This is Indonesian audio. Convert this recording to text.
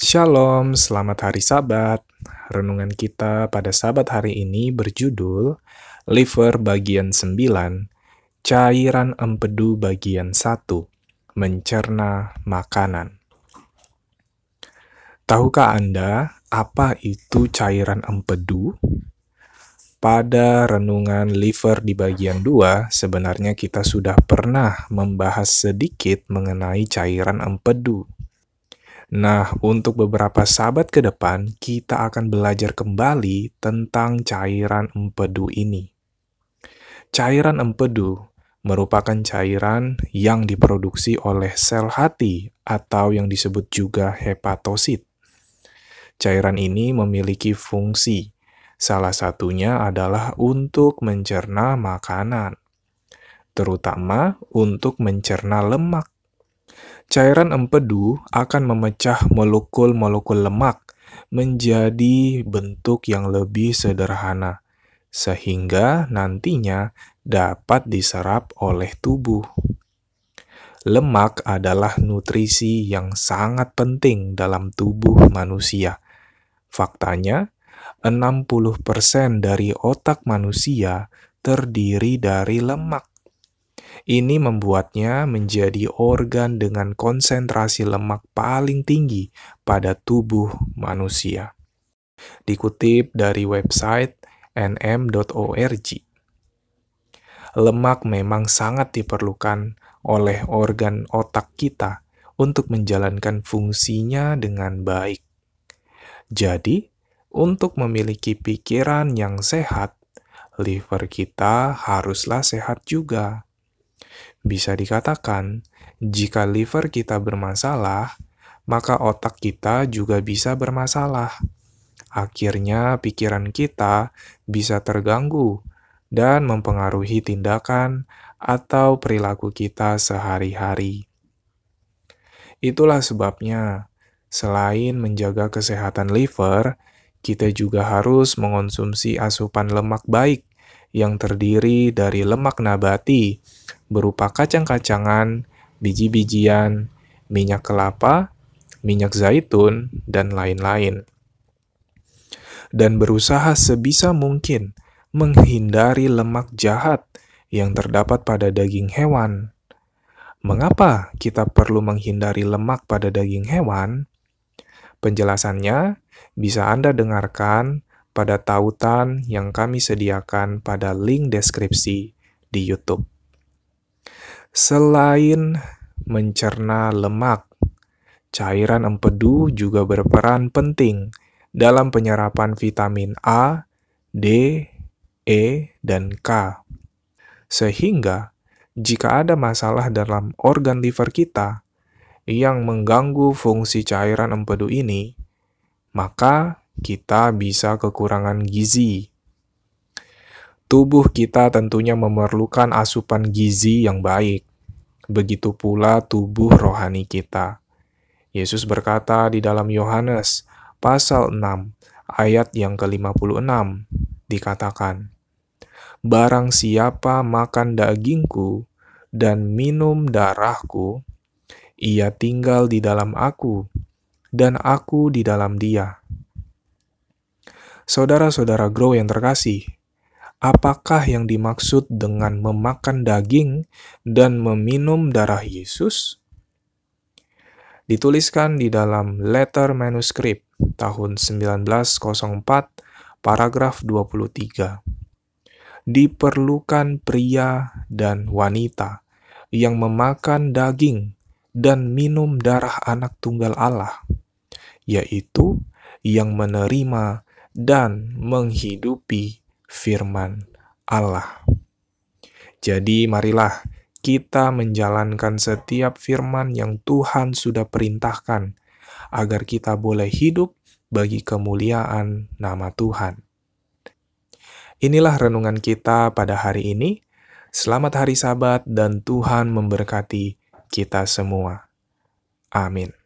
Shalom, selamat hari Sabat. Renungan kita pada Sabat hari ini berjudul Liver bagian 9, cairan empedu bagian 1, mencerna makanan. Tahukah Anda apa itu cairan empedu? Pada renungan liver di bagian 2, sebenarnya kita sudah pernah membahas sedikit mengenai cairan empedu Nah, untuk beberapa sahabat ke depan, kita akan belajar kembali tentang cairan empedu ini. Cairan empedu merupakan cairan yang diproduksi oleh sel hati atau yang disebut juga hepatosit. Cairan ini memiliki fungsi, salah satunya adalah untuk mencerna makanan, terutama untuk mencerna lemak Cairan empedu akan memecah molekul-molekul lemak menjadi bentuk yang lebih sederhana, sehingga nantinya dapat diserap oleh tubuh. Lemak adalah nutrisi yang sangat penting dalam tubuh manusia. Faktanya, 60% dari otak manusia terdiri dari lemak. Ini membuatnya menjadi organ dengan konsentrasi lemak paling tinggi pada tubuh manusia. Dikutip dari website nm.org. Lemak memang sangat diperlukan oleh organ otak kita untuk menjalankan fungsinya dengan baik. Jadi, untuk memiliki pikiran yang sehat, liver kita haruslah sehat juga. Bisa dikatakan, jika liver kita bermasalah, maka otak kita juga bisa bermasalah. Akhirnya, pikiran kita bisa terganggu dan mempengaruhi tindakan atau perilaku kita sehari-hari. Itulah sebabnya, selain menjaga kesehatan liver, kita juga harus mengonsumsi asupan lemak baik yang terdiri dari lemak nabati berupa kacang-kacangan, biji-bijian, minyak kelapa, minyak zaitun, dan lain-lain. Dan berusaha sebisa mungkin menghindari lemak jahat yang terdapat pada daging hewan. Mengapa kita perlu menghindari lemak pada daging hewan? Penjelasannya bisa Anda dengarkan pada tautan yang kami sediakan pada link deskripsi di YouTube. Selain mencerna lemak, cairan empedu juga berperan penting dalam penyerapan vitamin A, D, E, dan K. Sehingga, jika ada masalah dalam organ liver kita yang mengganggu fungsi cairan empedu ini, maka kita bisa kekurangan gizi. Tubuh kita tentunya memerlukan asupan gizi yang baik. Begitu pula tubuh rohani kita. Yesus berkata di dalam Yohanes pasal 6 ayat yang ke-56 dikatakan, Barang siapa makan dagingku dan minum darahku, ia tinggal di dalam aku, dan aku di dalam dia. Saudara-saudara grow yang terkasih, apakah yang dimaksud dengan memakan daging dan meminum darah Yesus? Dituliskan di dalam letter manuscript tahun 1904, paragraf 23. Diperlukan pria dan wanita yang memakan daging dan minum darah anak tunggal Allah, yaitu yang menerima dan menghidupi firman Allah. Jadi, marilah kita menjalankan setiap firman yang Tuhan sudah perintahkan, agar kita boleh hidup bagi kemuliaan nama Tuhan. Inilah renungan kita pada hari ini. Selamat hari Sabat, dan Tuhan memberkati kita semua. Amin.